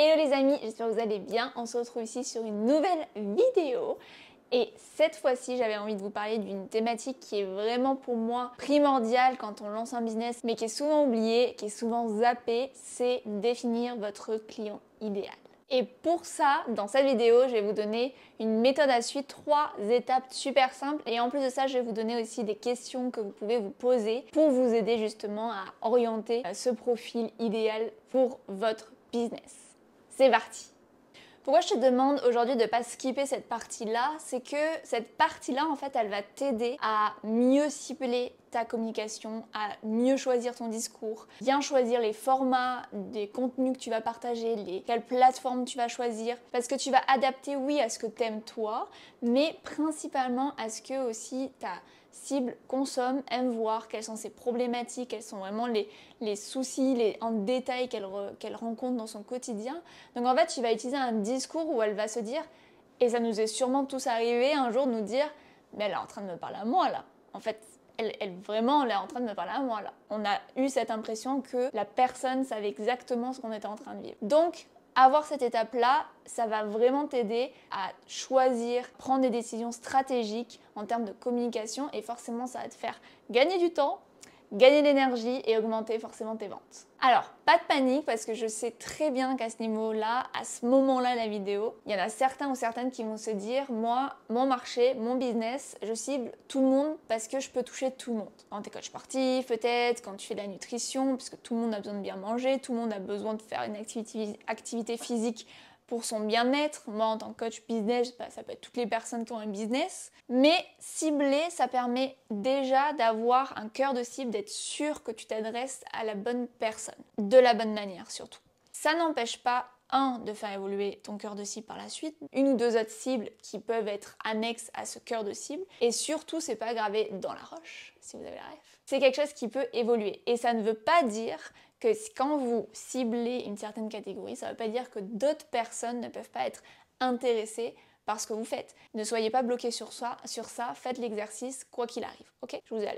Hello les amis, j'espère que vous allez bien. On se retrouve ici sur une nouvelle vidéo. Et cette fois-ci, j'avais envie de vous parler d'une thématique qui est vraiment pour moi primordiale quand on lance un business, mais qui est souvent oubliée, qui est souvent zappée, c'est définir votre client idéal. Et pour ça, dans cette vidéo, je vais vous donner une méthode à suivre, trois étapes super simples. Et en plus de ça, je vais vous donner aussi des questions que vous pouvez vous poser pour vous aider justement à orienter euh, ce profil idéal pour votre business c'est parti pourquoi je te demande aujourd'hui de ne pas skipper cette partie-là C'est que cette partie-là, en fait, elle va t'aider à mieux cibler ta communication, à mieux choisir ton discours, bien choisir les formats des contenus que tu vas partager, les, quelles plateformes tu vas choisir, parce que tu vas adapter, oui, à ce que t'aimes toi, mais principalement à ce que aussi ta cible consomme, aime voir quelles sont ses problématiques, quels sont vraiment les, soucis les, en détail qu'elle rencontre dans son quotidien. Donc en fait, tu vas utiliser un discours où elle va se dire, et ça nous est sûrement tous arrivé un jour, nous dire, mais elle est en train de me parler à moi là. En fait, elle, elle, vraiment, elle est en train de me parler à moi là. On a eu cette impression que la personne savait exactement ce qu'on était en train de vivre. Donc, avoir cette étape-là, ça va vraiment t'aider à choisir, prendre des décisions stratégiques en termes de communication et forcément ça va te faire gagner du temps gagner de l'énergie et augmenter forcément tes ventes. Alors, pas de panique parce que je sais très bien qu'à ce niveau-là, à ce moment-là la vidéo, il y en a certains ou certaines qui vont se dire moi, mon marché, mon business, je cible tout le monde parce que je peux toucher tout le monde. Quand t'es coach sportif peut-être, quand tu fais de la nutrition, puisque tout le monde a besoin de bien manger, tout le monde a besoin de faire une activité physique pour son bien-être. Moi, en tant que coach business, bah, ça peut être toutes les personnes qui ont un business. Mais cibler, ça permet déjà d'avoir un cœur de cible, d'être sûr que tu t'adresses à la bonne personne, de la bonne manière surtout. Ça n'empêche pas, un, de faire évoluer ton cœur de cible par la suite, une ou deux autres cibles qui peuvent être annexes à ce cœur de cible, et surtout, c'est pas gravé dans la roche, si vous avez la rêve. C'est quelque chose qui peut évoluer, et ça ne veut pas dire que quand vous ciblez une certaine catégorie, ça ne veut pas dire que d'autres personnes ne peuvent pas être intéressées par ce que vous faites. Ne soyez pas bloqué sur, ça, faites l'exercice quoi qu'il arrive. Ok Je vous ai à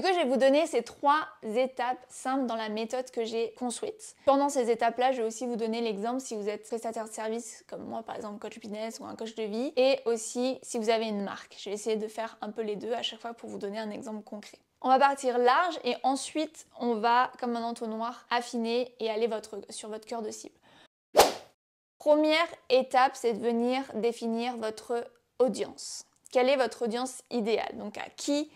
ce que je vais vous donner, ces trois étapes simples dans la méthode que j'ai construite. Pendant ces étapes-là, je vais aussi vous donner l'exemple si vous êtes prestataire de service, comme moi par exemple, coach business ou un coach de vie, et aussi si vous avez une marque. Je vais essayer de faire un peu les deux à chaque fois pour vous donner un exemple concret. On va partir large et ensuite on va, comme un entonnoir, affiner et aller sur votre cœur de cible. Première étape, c'est de venir définir votre audience. Quelle est votre audience idéale Donc à qui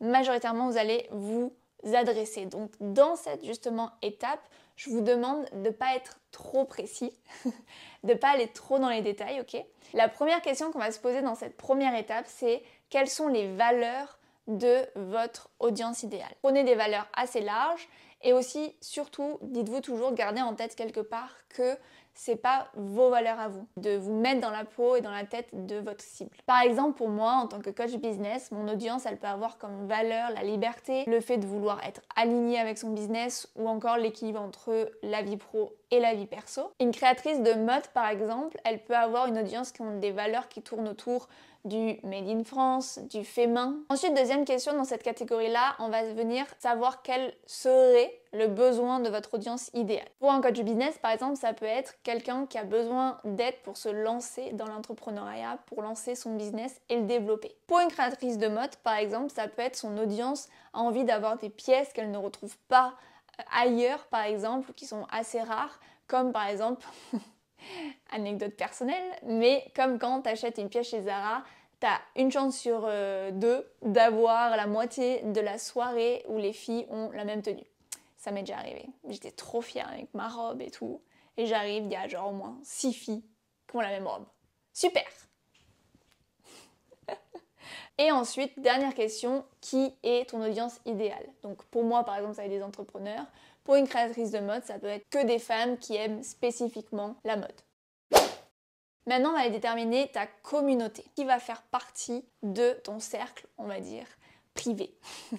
majoritairement vous allez vous adresser. Donc dans cette justement étape, je vous demande de ne pas être trop précis, de ne pas aller trop dans les détails, ok La première question qu'on va se poser dans cette première étape, c'est quelles sont les valeurs de votre audience idéale. Prenez des valeurs assez larges et aussi, surtout, dites-vous toujours, gardez en tête quelque part que c'est pas vos valeurs à vous, de vous mettre dans la peau et dans la tête de votre cible. Par exemple, pour moi, en tant que coach business, mon audience, elle peut avoir comme valeur la liberté, le fait de vouloir être aligné avec son business ou encore l'équilibre entre la vie pro la vie perso. Une créatrice de mode, par exemple, elle peut avoir une audience qui ont des valeurs qui tournent autour du Made in France, du fait main. Ensuite, deuxième question dans cette catégorie-là, on va venir savoir quel serait le besoin de votre audience idéale. Pour un coach business, par exemple, ça peut être quelqu'un qui a besoin d'aide pour se lancer dans l'entrepreneuriat, pour lancer son business et le développer. Pour une créatrice de mode, par exemple, ça peut être son audience a envie d'avoir des pièces qu'elle ne retrouve pas ailleurs, par exemple, qui sont assez rares, comme par exemple, anecdote personnelle, mais comme quand tu achètes une pièce chez Zara, tu as une chance sur euh, deux d'avoir la moitié de la soirée où les filles ont la même tenue. Ça m'est déjà arrivé. J'étais trop fière avec ma robe et tout. Et j'arrive, il y a genre au moins six filles qui ont la même robe. Super et ensuite, dernière question, qui est ton audience idéale Donc pour moi, par exemple, ça va être des entrepreneurs. Pour une créatrice de mode, ça peut être que des femmes qui aiment spécifiquement la mode. Maintenant, on va déterminer ta communauté, qui va faire partie de ton cercle, on va dire, privé.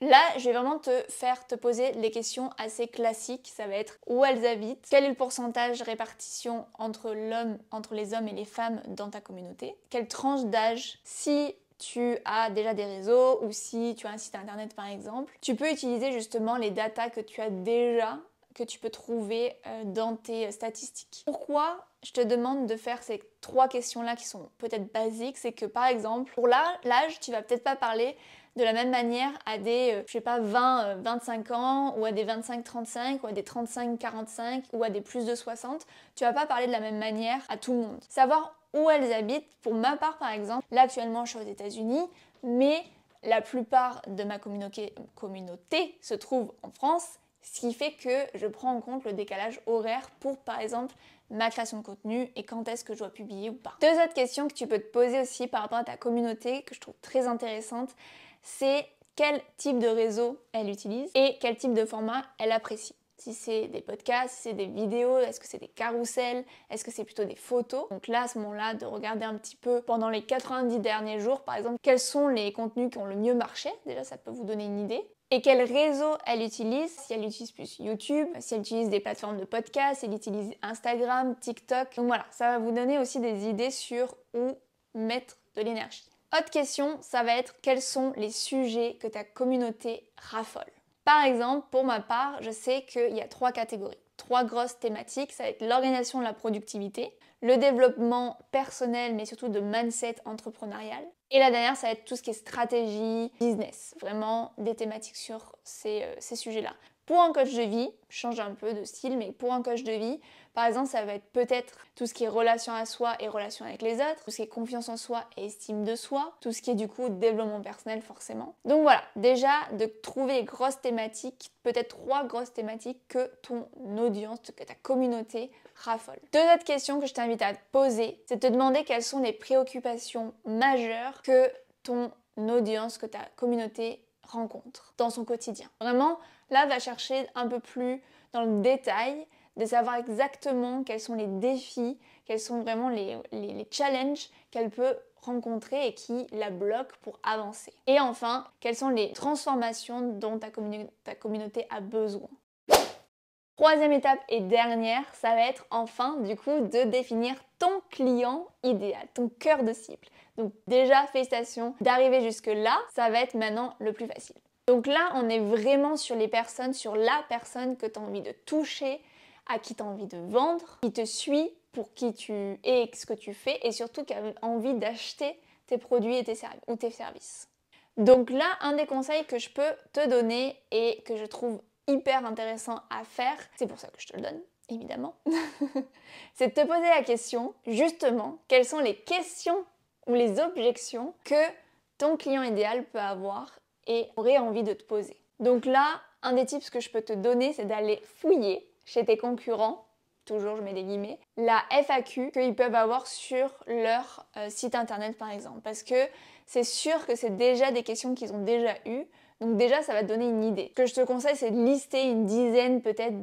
Là, je vais vraiment te faire te poser les questions assez classiques. Ça va être où elles habitent, quel est le pourcentage répartition entre l'homme, entre les hommes et les femmes dans ta communauté, quelle tranche d'âge, si tu as déjà des réseaux ou si tu as un site internet par exemple, tu peux utiliser justement les datas que tu as déjà que tu peux trouver euh, dans tes euh, statistiques. Pourquoi je te demande de faire ces trois questions-là qui sont peut-être basiques C'est que par exemple, pour l'âge, tu vas peut-être pas parler de la même manière à des, euh, je sais pas, 20, 25 euh, ans, ou à des 25, 35, ou à des 35, 45, ou à des plus de 60, tu vas pas parler de la même manière à tout le monde. Savoir où elles habitent, pour ma part par exemple, là actuellement je suis aux États-Unis, mais la plupart de ma communauté, communauté se trouve en France, ce qui fait que je prends en compte le décalage horaire pour par exemple ma création de contenu et quand est-ce que je dois publier ou pas. Deux autres questions que tu peux te poser aussi par rapport à ta communauté que je trouve très intéressantes, c'est quel type de réseau elle utilise et quel type de format elle apprécie. Si c'est des podcasts, si c'est des vidéos, est-ce que c'est des carousels, est-ce que c'est plutôt des photos. Donc là, à ce moment-là, de regarder un petit peu pendant les 90 derniers jours, par exemple, quels sont les contenus qui ont le mieux marché. Déjà, ça peut vous donner une idée et quel réseau elle utilise, si elle utilise plus YouTube, si elle utilise des plateformes de podcasts, si elle utilise Instagram, TikTok. Donc voilà, ça va vous donner aussi des idées sur où mettre de l'énergie. Autre question, ça va être quels sont les sujets que ta communauté raffole. Par exemple, pour ma part, je sais qu'il y a trois catégories. Trois grosses thématiques, ça va être l'organisation de la productivité, le développement personnel, mais surtout de mindset entrepreneurial. Et la dernière, ça va être tout ce qui est stratégie, business. Vraiment des thématiques sur ces, euh, ces sujets-là pour un coach de vie, je change un peu de style, mais pour un coach de vie, par exemple, ça va être peut-être tout ce qui est relation à soi et relation avec les autres, tout ce qui est confiance en soi et estime de soi, tout ce qui est du coup développement personnel forcément. Donc voilà, déjà de trouver grosses thématiques, peut-être trois grosses thématiques que ton audience, que ta communauté raffole. Deux autres questions que je t'invite à te poser, c'est de te demander quelles sont les préoccupations majeures que ton audience, que ta communauté rencontre dans son quotidien. Vraiment, là, va chercher un peu plus dans le détail de savoir exactement quels sont les défis, quels sont vraiment les, challenges qu'elle peut rencontrer et qui la bloquent pour avancer. Et enfin, quelles sont les transformations dont ta, ta communauté a besoin. Troisième étape et dernière, ça va être enfin du coup de définir ton client idéal, ton cœur de cible. Donc déjà, félicitations d'arriver jusque-là, ça va être maintenant le plus facile. Donc là, on est vraiment sur les personnes, sur la personne que tu as envie de toucher, à qui tu as envie de vendre, qui te suit pour qui tu es ce que tu fais, et surtout qui a envie d'acheter tes produits et tes ou tes services. Donc là, un des conseils que je peux te donner et que je trouve hyper intéressant à faire, c'est pour ça que je te le donne, évidemment, c'est de te poser la question, justement, quelles sont les questions ou les objections que ton client idéal peut avoir et aurait envie de te poser. Donc là, un des tips que je peux te donner, c'est d'aller fouiller chez tes concurrents, toujours je mets des guillemets, la FAQ qu'ils peuvent avoir sur leur euh, site internet par exemple. Parce que c'est sûr que c'est déjà des questions qu'ils ont déjà eues. Donc déjà, ça va te donner une idée. Ce que je te conseille, c'est de lister une dizaine peut-être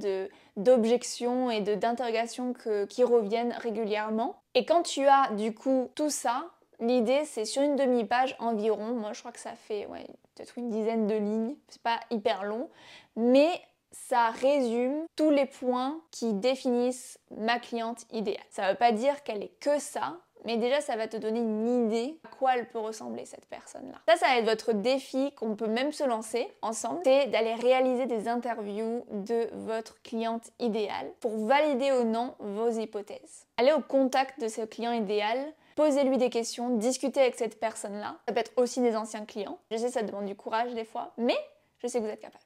d'objections et de, d'interrogations qui reviennent régulièrement. Et quand tu as du coup tout ça, L'idée, c'est sur une demi-page environ. Moi, je crois que ça fait ouais, peut-être une dizaine de lignes. C'est pas hyper long, mais ça résume tous les points qui définissent ma cliente idéale. Ça ne veut pas dire qu'elle est que ça, mais déjà ça va te donner une idée à quoi elle peut ressembler cette personne-là. Ça, ça va être votre défi qu'on peut même se lancer ensemble, c'est d'aller réaliser des interviews de votre cliente idéale pour valider ou non vos hypothèses. Aller au contact de ce client idéal Posez-lui des questions, discutez avec cette personne-là. Ça peut être aussi des anciens clients. Je sais, que ça demande du courage des fois, mais je sais que vous êtes capable.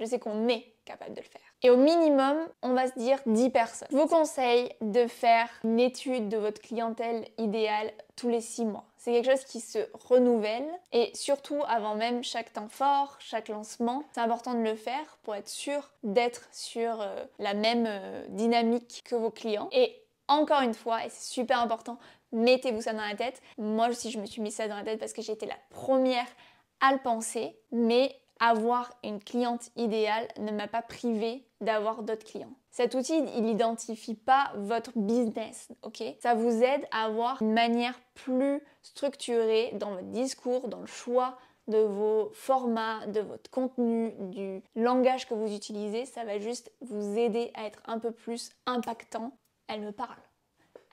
Je sais qu'on est capable de le faire. Et au minimum, on va se dire 10 personnes. Je vous conseille de faire une étude de votre clientèle idéale tous les 6 mois. C'est quelque chose qui se renouvelle et surtout avant même chaque temps fort, chaque lancement, c'est important de le faire pour être sûr d'être sur euh, la même euh, dynamique que vos clients. Et encore une fois, et c'est super important, Mettez-vous ça dans la tête. Moi aussi, je me suis mis ça dans la tête parce que j'étais la première à le penser, mais avoir une cliente idéale ne m'a pas privée d'avoir d'autres clients. Cet outil, il n'identifie pas votre business, ok Ça vous aide à avoir une manière plus structurée dans votre discours, dans le choix de vos formats, de votre contenu, du langage que vous utilisez. Ça va juste vous aider à être un peu plus impactant. Elle me parle.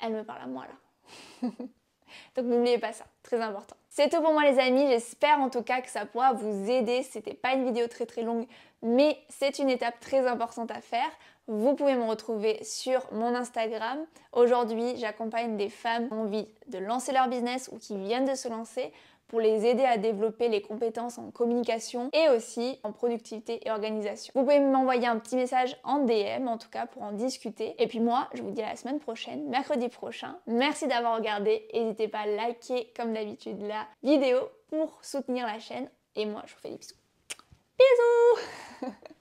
Elle me parle à moi là. Donc n'oubliez pas ça, très important. C'est tout pour moi les amis, j'espère en tout cas que ça pourra vous aider. C'était pas une vidéo très très longue, mais c'est une étape très importante à faire. Vous pouvez me retrouver sur mon Instagram. Aujourd'hui, j'accompagne des femmes qui ont envie de lancer leur business ou qui viennent de se lancer pour les aider à développer les compétences en communication et aussi en productivité et organisation. Vous pouvez m'envoyer un petit message en DM en tout cas pour en discuter. Et puis moi, je vous dis à la semaine prochaine, mercredi prochain. Merci d'avoir regardé. N'hésitez pas à liker comme d'habitude la vidéo pour soutenir la chaîne. Et moi, je vous fais des bisous. Bisous